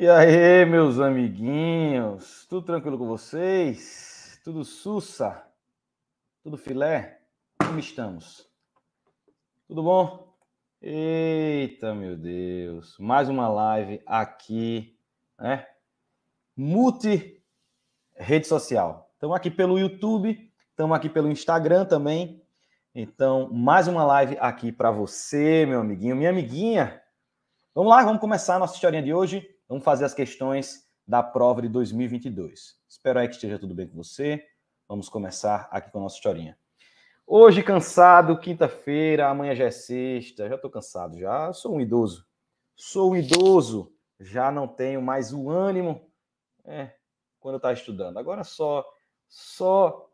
E aí, meus amiguinhos, tudo tranquilo com vocês? Tudo sussa? Tudo filé? Como estamos? Tudo bom? Eita, meu Deus, mais uma live aqui, né? Multi rede social. Estamos aqui pelo YouTube, estamos aqui pelo Instagram também. Então, mais uma live aqui para você, meu amiguinho, minha amiguinha. Vamos lá, vamos começar a nossa historinha de hoje. Vamos fazer as questões da prova de 2022. Espero aí que esteja tudo bem com você. Vamos começar aqui com a nossa historinha. Hoje cansado, quinta-feira, amanhã já é sexta, já estou cansado, já sou um idoso. Sou um idoso, já não tenho mais o ânimo é, quando eu estava estudando. Agora só, só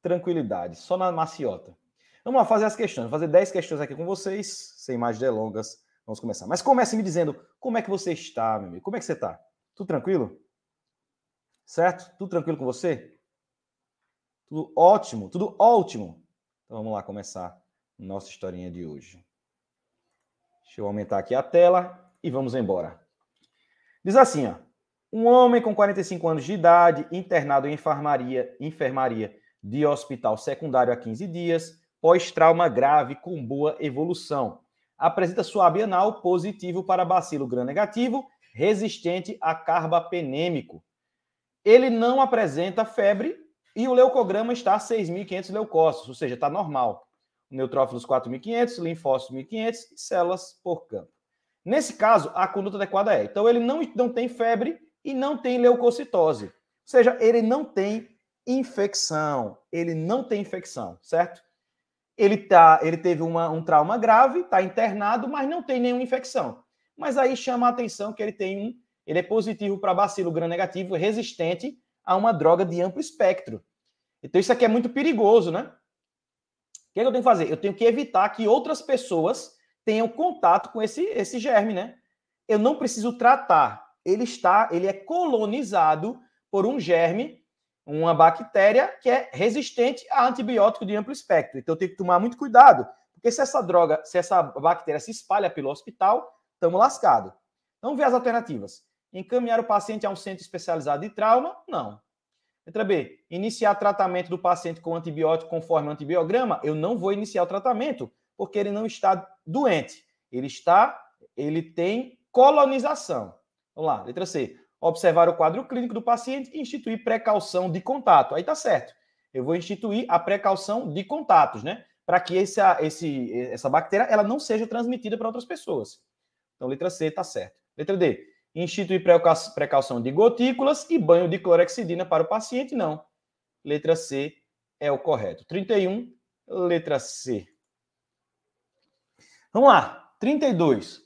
tranquilidade, só na maciota. Vamos lá fazer as questões, Vou fazer 10 questões aqui com vocês, sem mais delongas. Vamos começar. Mas comece me dizendo como é que você está, meu amigo. Como é que você está? Tudo tranquilo? Certo? Tudo tranquilo com você? Tudo ótimo, tudo ótimo. Então vamos lá começar nossa historinha de hoje. Deixa eu aumentar aqui a tela e vamos embora. Diz assim, ó. Um homem com 45 anos de idade, internado em enfermaria, enfermaria de hospital secundário há 15 dias, pós-trauma grave com boa evolução apresenta suave anal positivo para bacilo gram-negativo, resistente a carbapenêmico. Ele não apresenta febre e o leucograma está a 6.500 leucócitos, ou seja, está normal. Neutrófilos 4.500, linfócitos 1.500 e células por campo. Nesse caso, a conduta adequada é. Então, ele não, não tem febre e não tem leucocitose. Ou seja, ele não tem infecção. Ele não tem infecção, certo? Ele, tá, ele teve uma, um trauma grave, está internado, mas não tem nenhuma infecção. Mas aí chama a atenção que ele tem um. Ele é positivo para bacilo gram-negativo, resistente a uma droga de amplo espectro. Então isso aqui é muito perigoso, né? O que, é que eu tenho que fazer? Eu tenho que evitar que outras pessoas tenham contato com esse, esse germe, né? Eu não preciso tratar. Ele está, ele é colonizado por um germe uma bactéria que é resistente a antibiótico de amplo espectro. Então, tem que tomar muito cuidado, porque se essa droga, se essa bactéria se espalha pelo hospital, estamos lascados. Então, ver as alternativas. Encaminhar o paciente a um centro especializado de trauma? Não. Letra B. Iniciar tratamento do paciente com antibiótico conforme o antibiograma? Eu não vou iniciar o tratamento, porque ele não está doente. Ele está, ele tem colonização. Vamos lá, letra C observar o quadro clínico do paciente e instituir precaução de contato. Aí tá certo. Eu vou instituir a precaução de contatos, né? Para que essa, esse, essa bactéria ela não seja transmitida para outras pessoas. Então, letra C tá certo. Letra D. Instituir precaução de gotículas e banho de clorexidina para o paciente, não. Letra C é o correto. 31, letra C. Vamos lá. 32.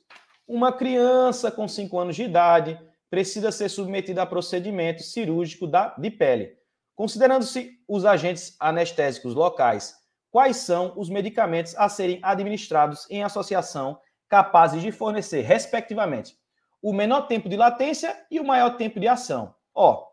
Uma criança com 5 anos de idade precisa ser submetida a procedimento cirúrgico da, de pele. Considerando-se os agentes anestésicos locais, quais são os medicamentos a serem administrados em associação capazes de fornecer, respectivamente, o menor tempo de latência e o maior tempo de ação? Ó,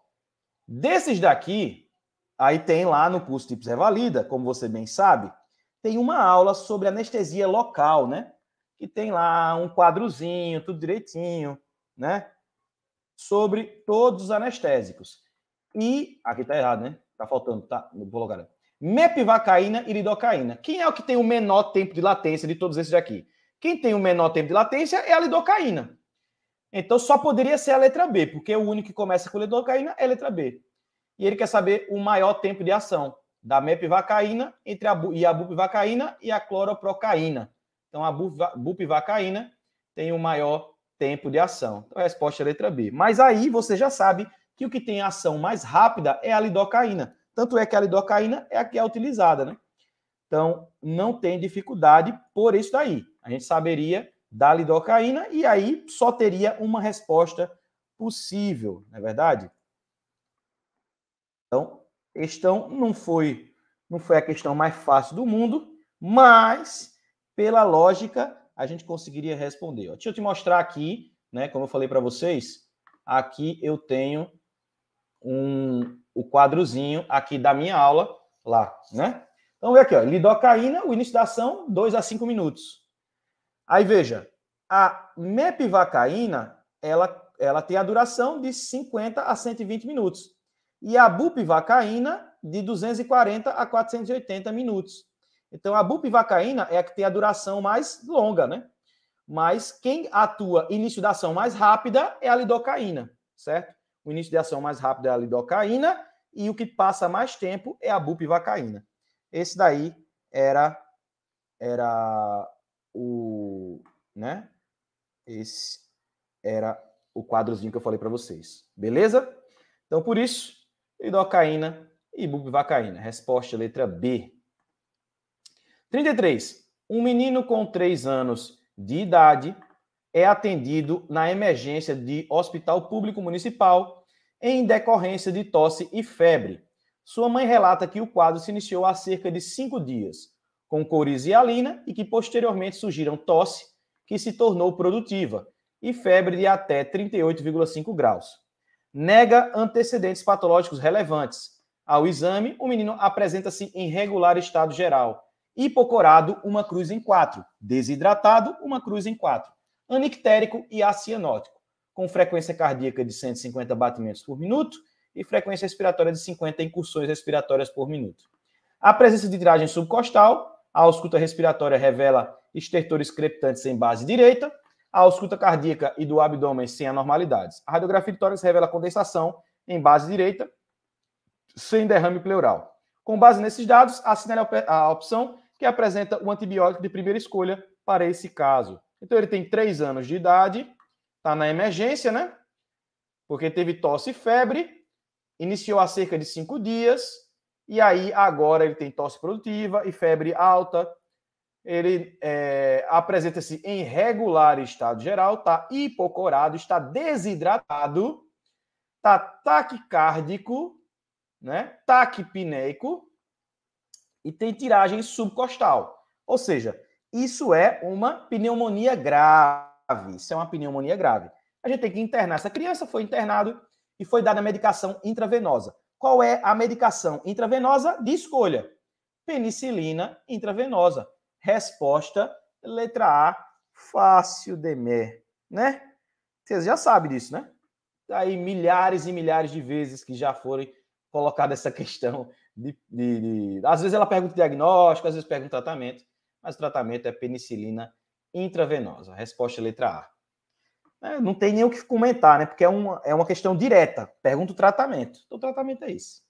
desses daqui, aí tem lá no curso de é Valida, como você bem sabe, tem uma aula sobre anestesia local, né? Que tem lá um quadrozinho, tudo direitinho, né? sobre todos os anestésicos. E, aqui está errado, né? Está faltando, tá? Vou colocar. Mepivacaína e lidocaína. Quem é o que tem o menor tempo de latência de todos esses aqui? Quem tem o menor tempo de latência é a lidocaína. Então só poderia ser a letra B, porque o único que começa com lidocaína é a letra B. E ele quer saber o maior tempo de ação da mepivacaína entre a, e a bupivacaína e a cloroprocaína. Então a bupivacaína tem o maior tempo de ação. Então, a resposta é a letra B. Mas aí você já sabe que o que tem ação mais rápida é a lidocaína. Tanto é que a lidocaína é a que é utilizada, né? Então, não tem dificuldade por isso daí. A gente saberia da lidocaína e aí só teria uma resposta possível, não é verdade? Então, questão não foi não foi a questão mais fácil do mundo, mas pela lógica a gente conseguiria responder. Ó. Deixa eu te mostrar aqui, né? Como eu falei para vocês, aqui eu tenho um, o quadrozinho aqui da minha aula lá, né? Então, veja aqui, ó, lidocaína, o início da ação, 2 a 5 minutos. Aí, veja, a mepivacaína, ela, ela tem a duração de 50 a 120 minutos. E a bupivacaína, de 240 a 480 minutos. Então, a bupivacaína é a que tem a duração mais longa, né? Mas quem atua início da ação mais rápida é a lidocaína, certo? O início de ação mais rápido é a lidocaína e o que passa mais tempo é a bupivacaína. Esse daí era era o, né? Esse era o quadrozinho que eu falei para vocês. Beleza? Então, por isso, lidocaína e bupivacaína. Resposta letra B. 33. Um menino com 3 anos de idade é atendido na emergência de hospital público municipal em decorrência de tosse e febre. Sua mãe relata que o quadro se iniciou há cerca de cinco dias, com coriza e alina, e que posteriormente surgiram tosse, que se tornou produtiva, e febre de até 38,5 graus. Nega antecedentes patológicos relevantes. Ao exame, o menino apresenta-se em regular estado geral, Hipocorado, uma cruz em quatro. Desidratado, uma cruz em quatro. Anictérico e acianótico, com frequência cardíaca de 150 batimentos por minuto e frequência respiratória de 50 incursões respiratórias por minuto. A presença de tiragem subcostal, a ausculta respiratória revela estertores crepitantes em base direita, a ausculta cardíaca e do abdômen sem anormalidades. A radiografia de tórax revela condensação em base direita, sem derrame pleural. Com base nesses dados, assinale a opção que apresenta o antibiótico de primeira escolha para esse caso. Então, ele tem 3 anos de idade, está na emergência, né? Porque teve tosse e febre, iniciou há cerca de 5 dias, e aí agora ele tem tosse produtiva e febre alta. Ele é, apresenta-se em regular estado geral, está hipocorado, está desidratado, está taquicárdico, né? taquipineico e tem tiragem subcostal. Ou seja, isso é uma pneumonia grave. Isso é uma pneumonia grave. A gente tem que internar essa criança, foi internado e foi dada medicação intravenosa. Qual é a medicação intravenosa de escolha? Penicilina intravenosa. Resposta letra A, fácil Demer, né? Vocês já sabem disso, né? Tá aí milhares e milhares de vezes que já foram colocado essa questão de, de, de, Às vezes ela pergunta diagnóstico, às vezes pergunta tratamento, mas o tratamento é penicilina intravenosa. Resposta letra A. É, não tem nem o que comentar, né? Porque é uma, é uma questão direta. Pergunta o tratamento. Então, o tratamento é isso.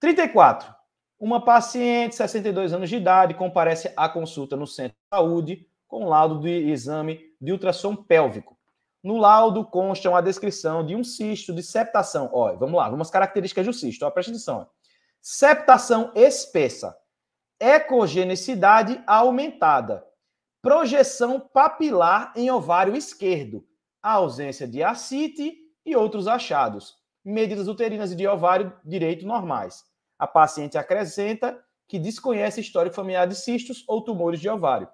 34. Uma paciente, 62 anos de idade, comparece à consulta no centro de saúde com laudo de exame de ultrassom pélvico. No laudo consta uma descrição de um cisto de septação. Olha, vamos lá, vamos características do cisto. Ó, presta atenção. Ó. Septação espessa, ecogenicidade aumentada, projeção papilar em ovário esquerdo, ausência de acite e outros achados, medidas uterinas e de ovário direito normais. A paciente acrescenta que desconhece histórico familiar de cistos ou tumores de ovário.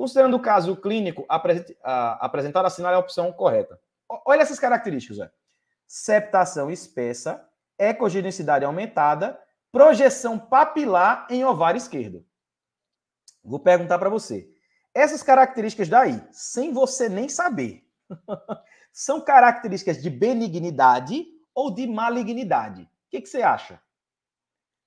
Considerando o caso clínico, apresentado, a, sinal é a opção correta. olha essas características, Zé. Septação espessa, ecogenicidade aumentada, projeção papilar em ovário esquerdo. Vou perguntar para você. Essas características daí, sem você nem saber, são características de benignidade ou de malignidade? O que, que, você acha?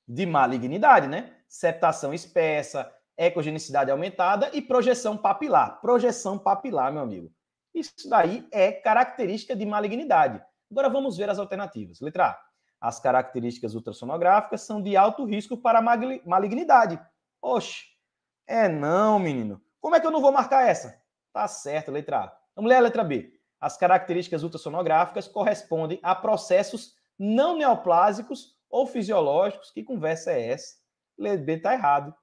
De malignidade, né? Septação espessa, ecogenicidade aumentada e projeção papilar. Projeção papilar, meu amigo. Isso daí é característica de malignidade. Agora vamos ver as alternativas. Letra A. As características ultrassonográficas são de alto risco para malignidade. Oxe, é não, menino. Como é que eu não vou marcar essa? Tá certo, letra A. Vamos ler a letra B. As características ultrassonográficas correspondem a processos não neoplásicos ou fisiológicos. Que conversa é essa? Letra B tá errado.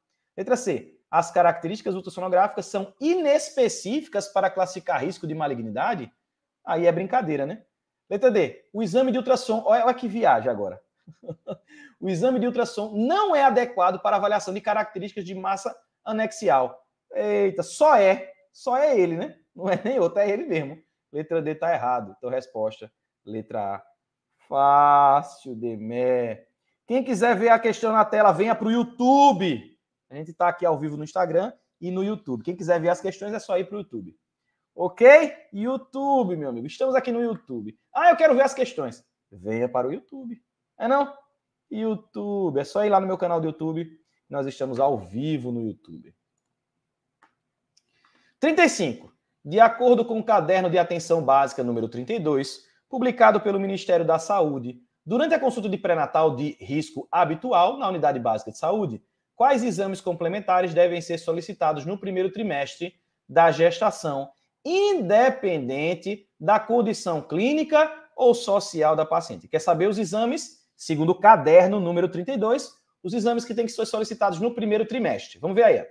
Letra C. As características ultrassonográficas são inespecíficas para classificar risco de malignidade? Aí é brincadeira, né? Letra D. O exame de ultrassom. Olha, olha que viagem agora. o exame de ultrassom não é adequado para avaliação de características de massa anexial. Eita, só é. Só é ele, né? Não é nem outro, é ele mesmo. Letra D está errado. Então, resposta, letra A. Fácil, Demé. Quem quiser ver a questão na tela, venha para o YouTube. A gente está aqui ao vivo no Instagram e no YouTube. Quem quiser ver as questões é só ir para o YouTube. Ok? YouTube, meu amigo. Estamos aqui no YouTube. Ah, eu quero ver as questões. Venha para o YouTube. É não? YouTube. É só ir lá no meu canal do YouTube. Nós estamos ao vivo no YouTube. 35. De acordo com o caderno de atenção básica número 32, publicado pelo Ministério da Saúde, durante a consulta de pré-natal de risco habitual na unidade básica de saúde, quais exames complementares devem ser solicitados no primeiro trimestre da gestação, independente da condição clínica ou social da paciente. Quer saber os exames? Segundo o caderno número 32, os exames que têm que ser solicitados no primeiro trimestre. Vamos ver aí.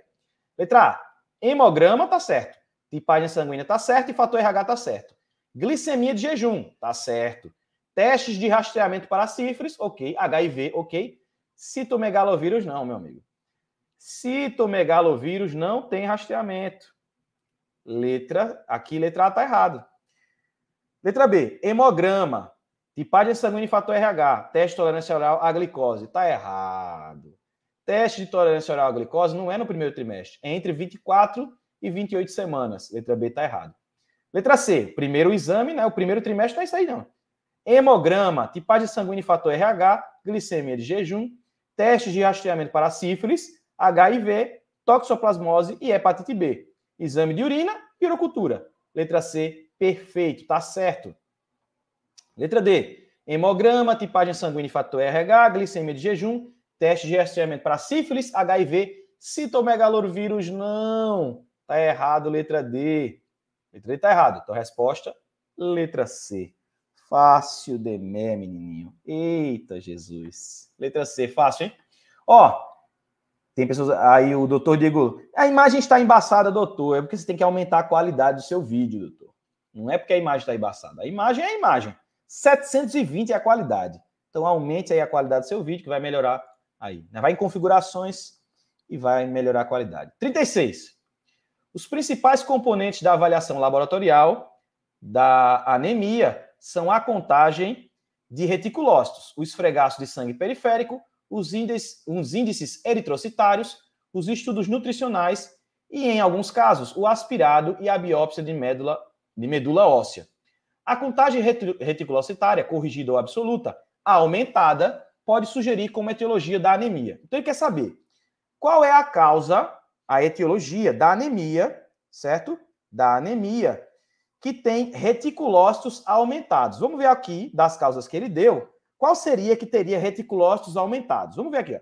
Letra A. Hemograma tá certo. Tipagem sanguínea tá certo e fator RH tá certo. Glicemia de jejum, tá certo. Testes de rastreamento para sífilis, ok. HIV, ok. Citomegalovírus, não, meu amigo. Citomegalovírus não tem rastreamento. Letra, aqui letra A está errado. Letra B, hemograma, tipagem sanguínea e fator RH, teste de tolerância oral à glicose. Está errado. Teste de tolerância oral à glicose não é no primeiro trimestre, é entre 24 e 28 semanas. Letra B está errado. Letra C, primeiro exame, né? O primeiro trimestre não é isso aí, não. Hemograma, tipagem sanguínea e fator RH, glicemia de jejum, teste de rastreamento para sífilis, HIV, toxoplasmose e hepatite B. Exame de urina, pirocultura. Letra C, perfeito, tá certo. Letra D, hemograma, tipagem sanguínea e fator RH, glicemia de jejum, teste de rastreamento para sífilis, HIV, citomegalovírus, não. Tá errado, letra D. Letra D tá errado. Então, resposta, letra C. Fácil demé, menininho. Eita, Jesus. Letra C, fácil, hein? Ó, tem pessoas. Aí o doutor Diego, a imagem está embaçada, doutor. É porque você tem que aumentar a qualidade do seu vídeo, doutor. Não é porque a imagem está embaçada. A imagem é a imagem. 720 é a qualidade. Então aumente aí a qualidade do seu vídeo, que vai melhorar aí. Né? Vai em configurações e vai melhorar a qualidade. 36. Os principais componentes da avaliação laboratorial da anemia são a contagem de reticulócitos, o esfregaço de sangue periférico os índices, os índices eritrocitários, os estudos nutricionais e, em alguns casos, o aspirado e a biópsia de medula, de medula óssea. A contagem reticulocitária, corrigida ou absoluta, aumentada, pode sugerir como etiologia da anemia. Então, ele quer saber qual é a causa, a etiologia da anemia, certo? Da anemia que tem reticulócitos aumentados. Vamos ver aqui das causas que ele deu qual seria que teria reticulócitos aumentados? Vamos ver aqui. Ó.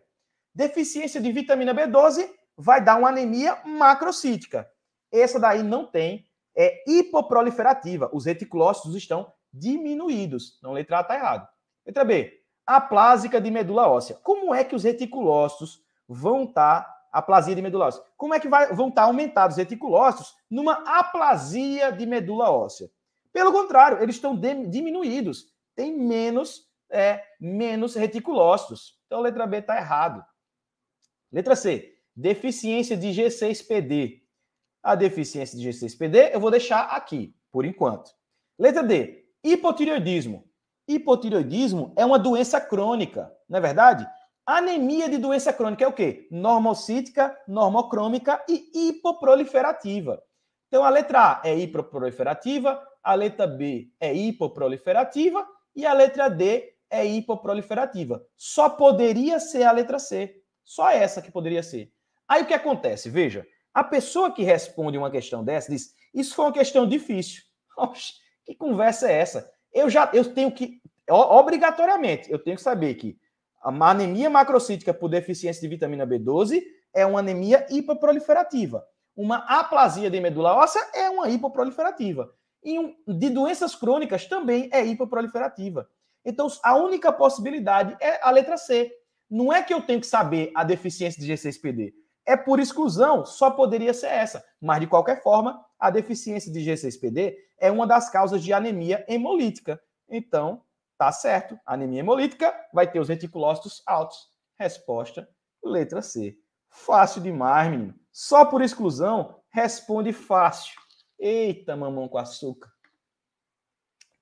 Deficiência de vitamina B12 vai dar uma anemia macrocítica. Essa daí não tem, é hipoproliferativa. Os reticulócitos estão diminuídos. Não, letra A está errado. Letra B, aplásica de medula óssea. Como é que os reticulócitos vão estar, tá, aplasia de medula óssea, como é que vai, vão estar tá aumentados os reticulócitos numa aplasia de medula óssea? Pelo contrário, eles estão diminuídos. Tem menos é, menos reticulócitos. Então, letra B está errado. Letra C, deficiência de G6PD. A deficiência de G6PD eu vou deixar aqui, por enquanto. Letra D, hipotireoidismo. Hipotireoidismo é uma doença crônica, não é verdade? Anemia de doença crônica é o quê? Normocítica, normocrômica e hipoproliferativa. Então, a letra A é hipoproliferativa, a letra B é hipoproliferativa e a letra D é hipoproliferativa. Só poderia ser a letra C. Só essa que poderia ser. Aí o que acontece? Veja, a pessoa que responde uma questão dessa diz: Isso foi uma questão difícil. Oxe, que conversa é essa? Eu já eu tenho que, obrigatoriamente, eu tenho que saber que a anemia macrocítica por deficiência de vitamina B12 é uma anemia hipoproliferativa. Uma aplasia de medula óssea é uma hipoproliferativa. E um, de doenças crônicas também é hipoproliferativa. Então, a única possibilidade é a letra C. Não é que eu tenho que saber a deficiência de G6PD. É por exclusão, só poderia ser essa. Mas, de qualquer forma, a deficiência de G6PD é uma das causas de anemia hemolítica. Então, tá certo. Anemia hemolítica vai ter os reticulócitos altos. Resposta, letra C. Fácil demais, menino. Só por exclusão, responde fácil. Eita, mamão com açúcar.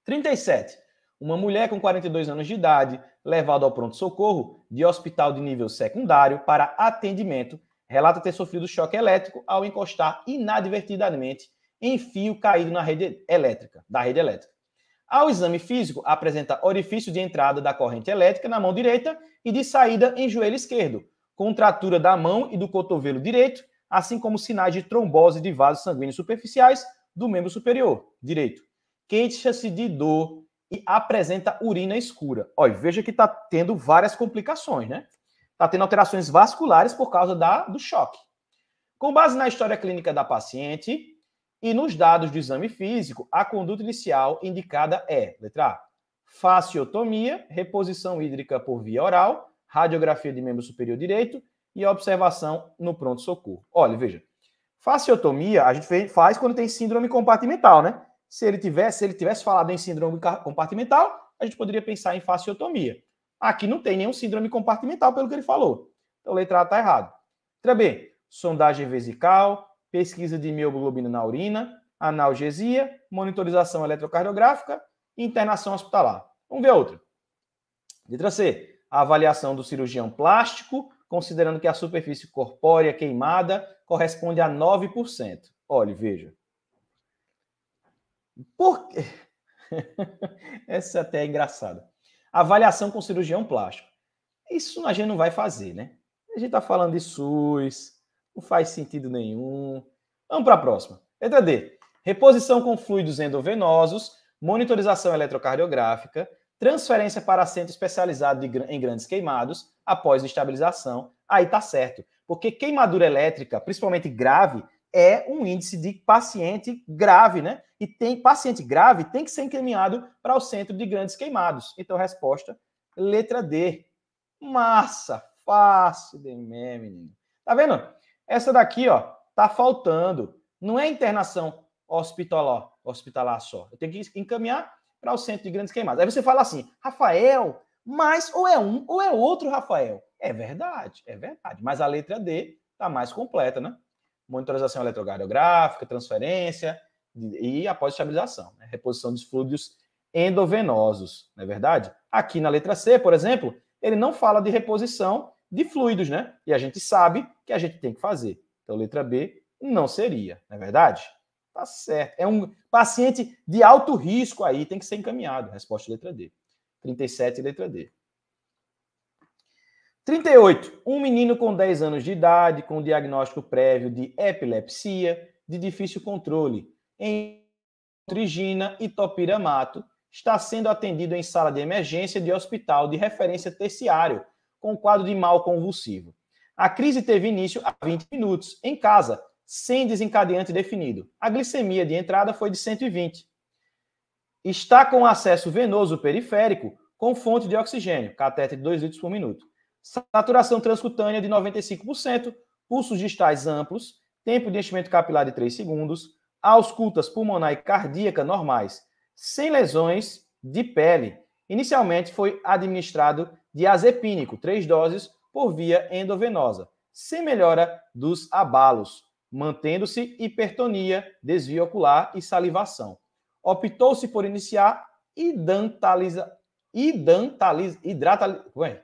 37. Uma mulher com 42 anos de idade, levada ao pronto-socorro de hospital de nível secundário para atendimento, relata ter sofrido choque elétrico ao encostar inadvertidamente em fio caído na rede elétrica, da rede elétrica. Ao exame físico, apresenta orifício de entrada da corrente elétrica na mão direita e de saída em joelho esquerdo, contratura da mão e do cotovelo direito, assim como sinais de trombose de vasos sanguíneos superficiais do membro superior direito. Queixa-se de dor e apresenta urina escura. Olha, veja que está tendo várias complicações, né? Está tendo alterações vasculares por causa da, do choque. Com base na história clínica da paciente e nos dados do exame físico, a conduta inicial indicada é, letra A, faciotomia, reposição hídrica por via oral, radiografia de membro superior direito e observação no pronto-socorro. Olha, veja, faciotomia a gente faz quando tem síndrome compartimental, né? Se ele tivesse, se ele tivesse falado em síndrome compartimental, a gente poderia pensar em fasciotomia. Aqui não tem nenhum síndrome compartimental, pelo que ele falou. Então, a letra A está errada. Letra B, sondagem vesical, pesquisa de mioglobina na urina, analgesia, monitorização eletrocardiográfica, internação hospitalar. Vamos ver outra. Letra C, avaliação do cirurgião plástico, considerando que a superfície corpórea queimada corresponde a 9%. Olha, veja. Por quê? Essa até é engraçada. Avaliação com cirurgião plástico. Isso a gente não vai fazer, né? A gente está falando de SUS, não faz sentido nenhum. Vamos para a próxima. Letra D. Reposição com fluidos endovenosos, monitorização eletrocardiográfica, transferência para centro especializado de, em grandes queimados após estabilização. Aí tá certo. Porque queimadura elétrica, principalmente grave, é um índice de paciente grave, né? E tem paciente grave tem que ser encaminhado para o centro de grandes queimados. Então, resposta, letra D. Massa, fácil de menino. Tá vendo? Essa daqui, ó, tá faltando. Não é internação hospitalar, hospitalar só. Eu tenho que encaminhar para o centro de grandes queimados. Aí você fala assim, Rafael, mas ou é um ou é outro Rafael. É verdade, é verdade. Mas a letra D tá mais completa, né? monitorização eletrocardiográfica, transferência e após estabilização, né? reposição dos fluidos endovenosos, não é verdade? Aqui na letra C, por exemplo, ele não fala de reposição de fluidos, né? E a gente sabe que a gente tem que fazer. Então, letra B não seria, não é verdade? Tá certo. É um paciente de alto risco aí, tem que ser encaminhado. Resposta letra D. 37, letra D. 38. Um menino com 10 anos de idade, com diagnóstico prévio de epilepsia de difícil controle, em Trigina e Topiramato, está sendo atendido em sala de emergência de hospital de referência terciário, com quadro de mal convulsivo. A crise teve início há 20 minutos, em casa, sem desencadeante definido. A glicemia de entrada foi de 120. Está com acesso venoso periférico com fonte de oxigênio, catéter de 2 litros por minuto saturação transcutânea de 95%, pulsos distais amplos, tempo de enchimento capilar de 3 segundos, auscultas pulmonar e cardíaca normais, sem lesões de pele. Inicialmente foi administrado diazepínico, três doses por via endovenosa, sem melhora dos abalos, mantendo-se hipertonia, desvio ocular e salivação. Optou-se por iniciar hidantaliza, hidantaliza, ué,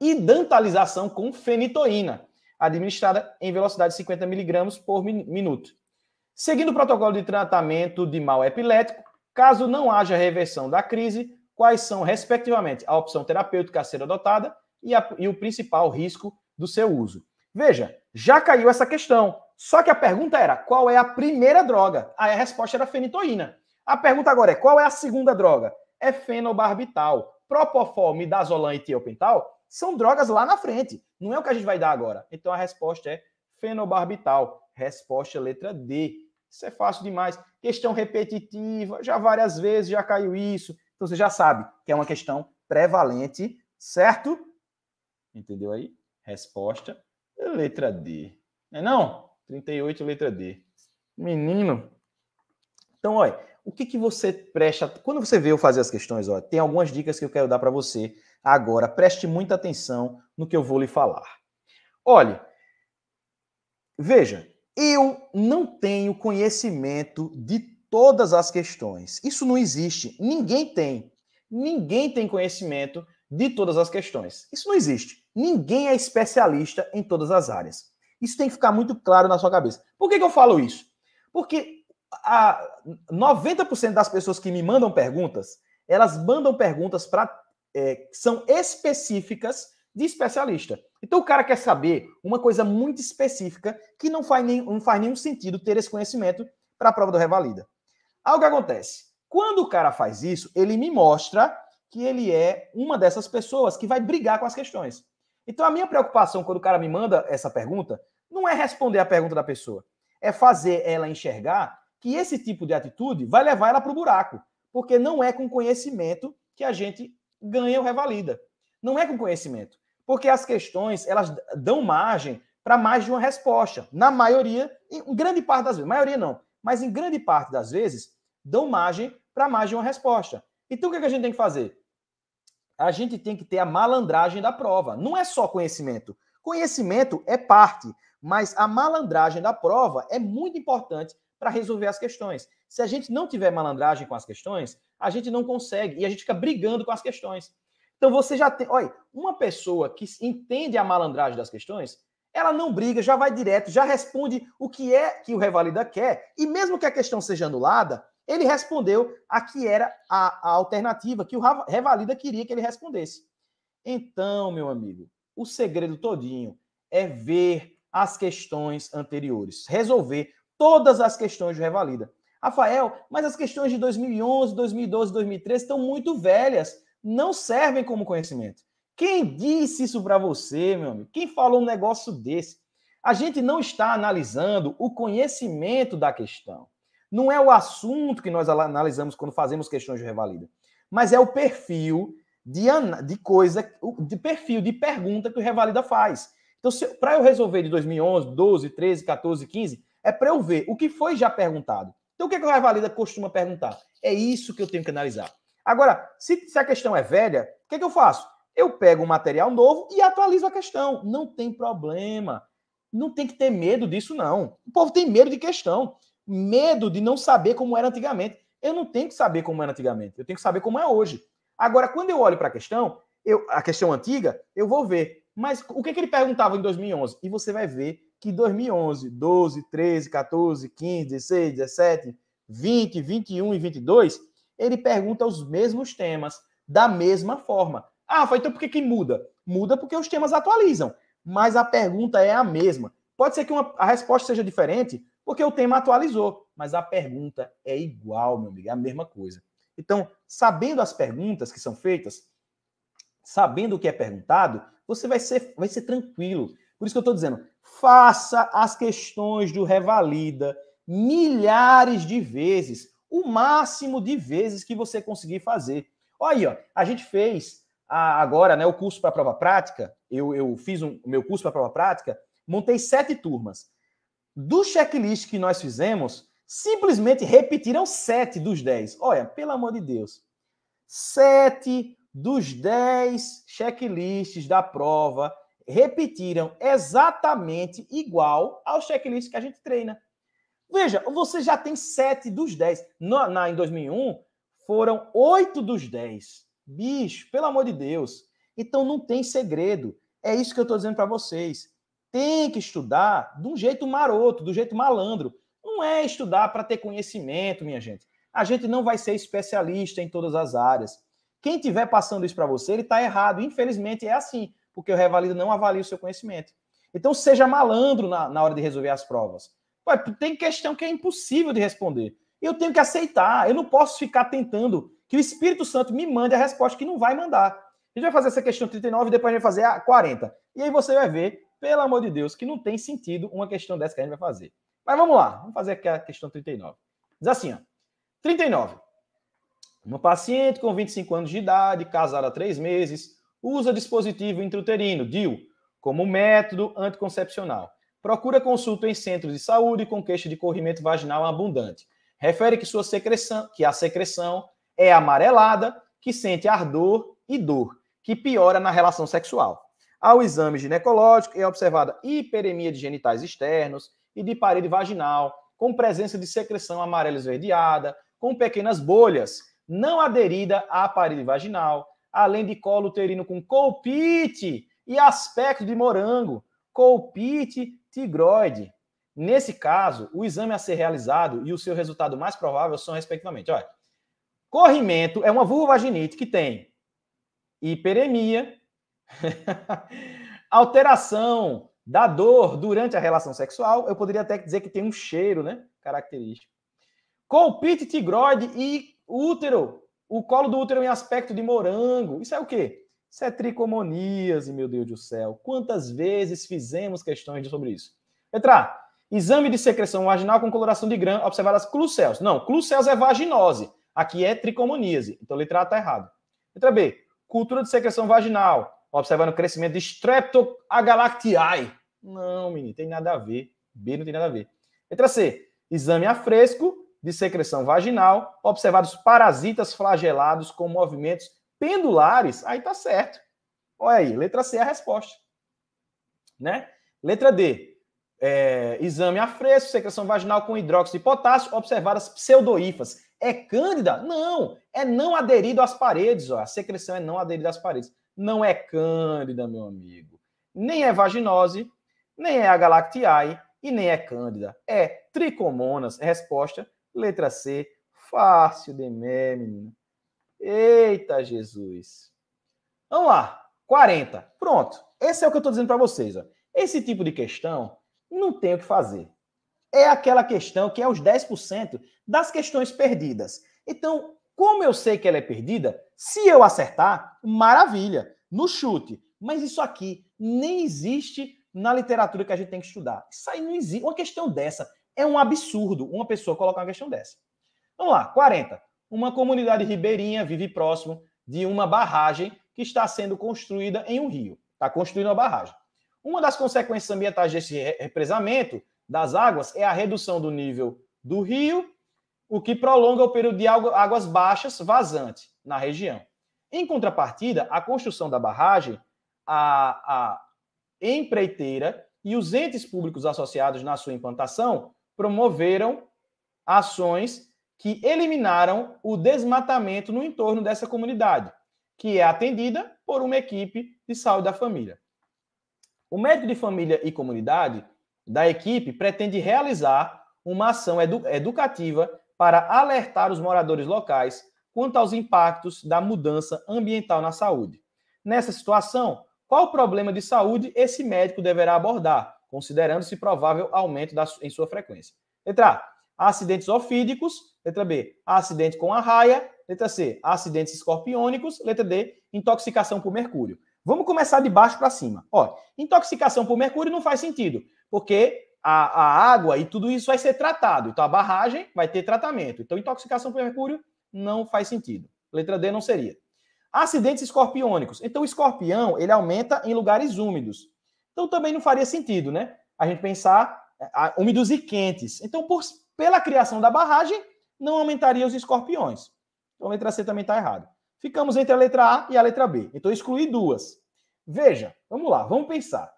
e com fenitoína, administrada em velocidade de 50 miligramas por minuto. Seguindo o protocolo de tratamento de mal epilético, caso não haja reversão da crise, quais são, respectivamente, a opção terapêutica a ser adotada e, a, e o principal risco do seu uso? Veja, já caiu essa questão. Só que a pergunta era qual é a primeira droga? Aí a resposta era fenitoína. A pergunta agora é qual é a segunda droga? É fenobarbital. Propofol, midazolam e tiopental são drogas lá na frente. Não é o que a gente vai dar agora. Então a resposta é fenobarbital. Resposta letra D. Isso é fácil demais. Questão repetitiva, já várias vezes já caiu isso. Então você já sabe que é uma questão prevalente, certo? Entendeu aí? Resposta letra D. Não é não? 38 letra D. Menino. Então, olha, o que que você presta, quando você vê eu fazer as questões, olha, tem algumas dicas que eu quero dar para você agora. Preste muita atenção no que eu vou lhe falar. Olhe, veja, eu não tenho conhecimento de todas as questões. Isso não existe. Ninguém tem. Ninguém tem conhecimento de todas as questões. Isso não existe. Ninguém é especialista em todas as áreas. Isso tem que ficar muito claro na sua cabeça. Por que, que eu falo isso? Porque a 90% das pessoas que me mandam perguntas, elas mandam perguntas para é, são específicas de especialista. Então o cara quer saber uma coisa muito específica que não faz, nem, não faz nenhum sentido ter esse conhecimento para a prova do Revalida. Algo que acontece. Quando o cara faz isso, ele me mostra que ele é uma dessas pessoas que vai brigar com as questões. Então a minha preocupação quando o cara me manda essa pergunta não é responder a pergunta da pessoa, é fazer ela enxergar que esse tipo de atitude vai levar ela para o buraco, porque não é com conhecimento que a gente ganha ou revalida. Não é com conhecimento, porque as questões elas dão margem para mais de uma resposta. Na maioria, em grande parte das vezes, maioria não, mas em grande parte das vezes, dão margem para mais de uma resposta. Então o que, é que a gente tem que fazer? A gente tem que ter a malandragem da prova. Não é só conhecimento. Conhecimento é parte, mas a malandragem da prova é muito importante para resolver as questões. Se a gente não tiver malandragem com as questões, a gente não consegue e a gente fica brigando com as questões. Então você já tem, olha, uma pessoa que entende a malandragem das questões, ela não briga, já vai direto, já responde o que é que o revalida quer e mesmo que a questão seja anulada, ele respondeu a que era a, a alternativa que o revalida queria que ele respondesse. Então, meu amigo, o segredo todinho é ver as questões anteriores, resolver todas as questões do revalida. Rafael, mas as questões de 2011, 2012, 2013 estão muito velhas, não servem como conhecimento. Quem disse isso para você, meu amigo? Quem falou um negócio desse? A gente não está analisando o conhecimento da questão. Não é o assunto que nós analisamos quando fazemos questões de revalida, mas é o perfil de, de coisa, de perfil de pergunta que o revalida faz. Então, para eu resolver de 2011, 12, 13, 14, 15, é para eu ver o que foi já perguntado. Então, o que, é que a costuma perguntar? É isso que eu tenho que analisar. Agora, se, se a questão é velha, o que, é que eu faço? Eu pego um material novo e atualizo a questão. Não tem problema. Não tem que ter medo disso, não. O povo tem medo de questão. Medo de não saber como era antigamente. Eu não tenho que saber como era antigamente. Eu tenho que saber como é hoje. Agora, quando eu olho para a questão, eu, a questão antiga, eu vou ver. Mas o que, é que ele perguntava em 2011? E você vai ver que 2011, 12, 13, 14, 15, 16, 17, 20, 21 e 22, ele pergunta os mesmos temas da mesma forma. Ah, então por que, que muda? Muda porque os temas atualizam, mas a pergunta é a mesma. Pode ser que uma, a resposta seja diferente, porque o tema atualizou, mas a pergunta é igual, meu amigo, é a mesma coisa. Então, sabendo as perguntas que são feitas, sabendo o que é perguntado, você vai ser, vai ser tranquilo. Por isso que eu estou dizendo, faça as questões do Revalida milhares de vezes, o máximo de vezes que você conseguir fazer. Olha aí, ó, a gente fez a, agora né, o curso para prova prática, eu, eu fiz o um, meu curso para prova prática, montei sete turmas. Do checklist que nós fizemos, simplesmente repetiram sete dos dez. Olha, pelo amor de Deus. Sete dos dez checklists da prova repetiram exatamente igual ao checklist que a gente treina. Veja, você já tem 7 dos 10. Na, na, em 2001, foram 8 dos 10. Bicho, pelo amor de Deus. Então não tem segredo. É isso que eu estou dizendo para vocês. Tem que estudar de um jeito maroto, do jeito malandro. Não é estudar para ter conhecimento, minha gente. A gente não vai ser especialista em todas as áreas. Quem tiver passando isso para você, ele está errado. Infelizmente é assim porque o revalida não avalia o seu conhecimento. Então, seja malandro na, na hora de resolver as provas. Ué, tem questão que é impossível de responder. Eu tenho que aceitar. Eu não posso ficar tentando que o Espírito Santo me mande a resposta que não vai mandar. A gente vai fazer essa questão 39 e depois a gente vai fazer a 40. E aí você vai ver, pelo amor de Deus, que não tem sentido uma questão dessa que a gente vai fazer. Mas vamos lá, vamos fazer aqui a questão 39. Diz assim, ó. 39. Uma paciente com 25 anos de idade, casada há três meses, Usa dispositivo intrauterino, DIU, como método anticoncepcional. Procura consulta em centros de saúde com queixa de corrimento vaginal abundante. Refere que sua secreção, que a secreção é amarelada, que sente ardor e dor, que piora na relação sexual. Ao exame ginecológico é observada hiperemia de genitais externos e de parede vaginal, com presença de secreção amarela esverdeada, com pequenas bolhas, não aderida à parede vaginal, além de colo uterino com colpite e aspecto de morango, colpite tigroide. Nesse caso, o exame a ser realizado e o seu resultado mais provável são, respectivamente, olha, corrimento é uma vulvovaginite que tem hiperemia, alteração da dor durante a relação sexual, eu poderia até dizer que tem um cheiro, né, característico. Colpite tigroide e útero o colo do útero em é aspecto de morango. Isso é o quê? Isso é tricomoníase, meu Deus do céu. Quantas vezes fizemos questões sobre isso? Letra A. Exame de secreção vaginal com coloração de grã observadas cluceus. Não, cluceus é vaginose. Aqui é tricomoníase. Então, letra A está errada. Letra B. Cultura de secreção vaginal. Observando o crescimento de Streptoagalactiae. Não, menino, tem nada a ver. B não tem nada a ver. Letra C. Exame a fresco de secreção vaginal, observados parasitas flagelados com movimentos pendulares, aí tá certo. Olha aí, letra C é a resposta. Né? Letra D. É, exame a fresco, secreção vaginal com hidróxido de potássio, observadas pseudoífas. É cândida? Não, é não aderido às paredes. Ó. A secreção é não aderida às paredes. Não é cândida, meu amigo. Nem é vaginose, nem é a galactiae e nem é cândida. É tricomonas. É resposta Letra C, fácil demais, menino. Eita, Jesus. Vamos lá, 40. Pronto. Esse é o que eu estou dizendo para vocês. Ó. Esse tipo de questão não tem o que fazer. É aquela questão que é os 10% das questões perdidas. Então, como eu sei que ela é perdida, se eu acertar, maravilha, no chute. Mas isso aqui nem existe na literatura que a gente tem que estudar. Isso aí não existe. Uma questão dessa é um absurdo uma pessoa colocar uma questão dessa. Vamos lá, 40. Uma comunidade ribeirinha vive próximo de uma barragem que está sendo construída em um rio. Está construindo uma barragem. Uma das consequências ambientais desse represamento das águas é a redução do nível do rio, o que prolonga o período de águas baixas vazante na região. Em contrapartida, a construção da barragem, a, a empreiteira e os entes públicos associados na sua implantação promoveram ações que eliminaram o desmatamento no entorno dessa comunidade, que é atendida por uma equipe de saúde da família. O médico de família e comunidade da equipe pretende realizar uma ação edu educativa para alertar os moradores locais quanto aos impactos da mudança ambiental na saúde. Nessa situação, qual problema de saúde esse médico deverá abordar? considerando-se provável aumento da, em sua frequência. Letra A, acidentes ofídicos. Letra B, acidente com a raia. Letra C, acidentes escorpiônicos. Letra D, intoxicação por mercúrio. Vamos começar de baixo para cima. Ó, intoxicação por mercúrio não faz sentido, porque a, a, água e tudo isso vai ser tratado. Então a barragem vai ter tratamento. Então intoxicação por mercúrio não faz sentido. Letra D não seria. Acidentes escorpiônicos. Então o escorpião, ele aumenta em lugares úmidos. Então também não faria sentido, né? A gente pensar úmidos é, e quentes. Então, por, pela criação da barragem, não aumentaria os escorpiões. Então, a letra C também está errada. Ficamos entre a letra A e a letra B. Então, excluí duas. Veja, vamos lá, vamos pensar.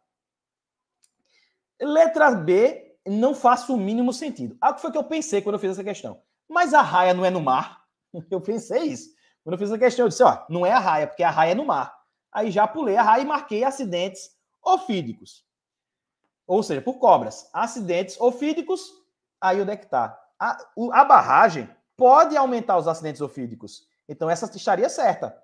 Letra B não faz o mínimo sentido. Ah, que foi que eu pensei quando eu fiz essa questão? Mas a raia não é no mar? Eu pensei isso. Quando eu fiz a questão, eu disse, ó, não é a raia, porque a raia é no mar. Aí já pulei a raia e marquei acidentes ofídicos. Ou seja, por cobras. Acidentes ofídicos, aí onde é que está? A, a barragem pode aumentar os acidentes ofídicos. Então, essa estaria certa.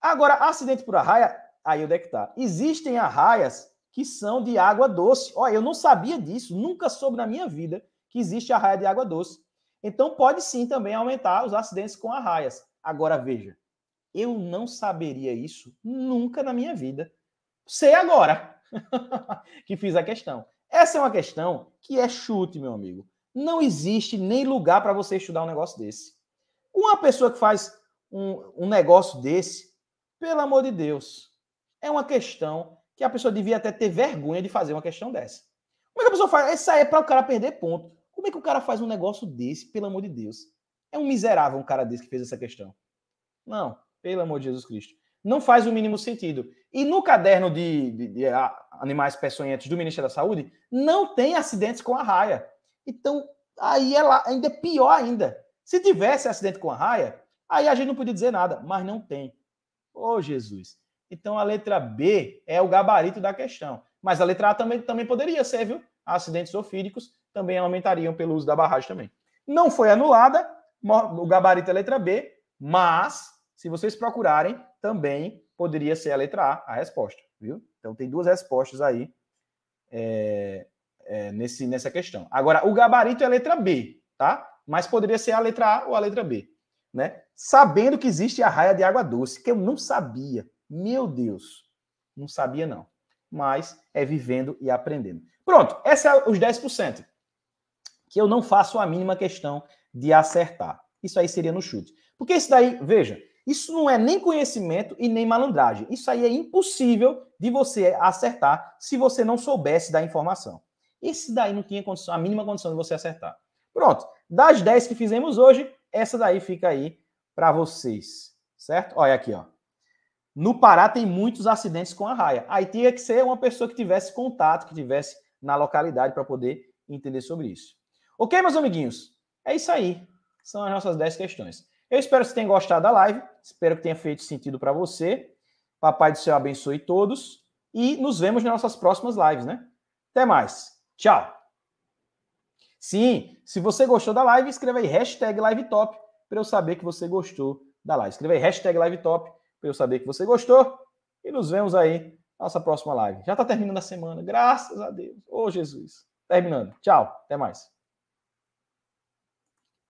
Agora, acidente por arraia, aí onde é que está? Existem arraias que são de água doce. Olha, eu não sabia disso, nunca soube na minha vida que existe arraia de água doce. Então, pode sim também aumentar os acidentes com arraias. Agora, veja, eu não saberia isso nunca na minha vida sei agora que fiz a questão. Essa é uma questão que é chute, meu amigo. Não existe nem lugar para você estudar um negócio desse. Uma pessoa que faz um, um negócio desse, pelo amor de Deus, é uma questão que a pessoa devia até ter vergonha de fazer uma questão dessa. Como é que a pessoa faz? Essa é para o cara perder ponto. Como é que o cara faz um negócio desse, pelo amor de Deus? É um miserável um cara desse que fez essa questão. Não, pelo amor de Jesus Cristo. Não faz o mínimo sentido. E no caderno de, de, de ah, animais peçonhentos do Ministério da Saúde, não tem acidentes com a raia. Então, aí ela é ainda é pior ainda. Se tivesse acidente com a raia, aí a gente não podia dizer nada, mas não tem. Ô, oh, Jesus. Então, a letra B é o gabarito da questão. Mas a letra A também, também poderia ser, viu? Acidentes ofídicos também aumentariam pelo uso da barragem também. Não foi anulada, o gabarito é a letra B, mas, se vocês procurarem, também poderia ser a letra A, a resposta, viu? Então tem duas respostas aí é, é, nesse, nessa questão. Agora, o gabarito é a letra B, tá? Mas poderia ser a letra A ou a letra B, né? Sabendo que existe a raia de água doce, que eu não sabia. Meu Deus, não sabia não. Mas é vivendo e aprendendo. Pronto, esses são é os 10% que eu não faço a mínima questão de acertar. Isso aí seria no chute. Porque isso daí, veja, isso não é nem conhecimento e nem malandragem. Isso aí é impossível de você acertar se você não soubesse da informação. Esse daí não tinha condição, a mínima condição de você acertar. Pronto. Das 10 que fizemos hoje, essa daí fica aí para vocês. Certo? Olha aqui, ó. No Pará tem muitos acidentes com a raia. Aí tinha que ser uma pessoa que tivesse contato, que tivesse na localidade para poder entender sobre isso. Ok, meus amiguinhos? É isso aí. São as nossas 10 questões. Eu espero que vocês tenham gostado da live. Espero que tenha feito sentido para você. Papai do céu abençoe todos e nos vemos nas nossas próximas lives, né? Até mais. Tchau. Sim, se você gostou da live, escreva aí hashtag livetop para eu saber que você gostou da live. Escreva aí hashtag livetop para eu saber que você gostou. E nos vemos aí na nossa próxima live. Já está terminando a semana, graças a Deus. Ô, oh, Jesus. Terminando. Tchau. Até mais.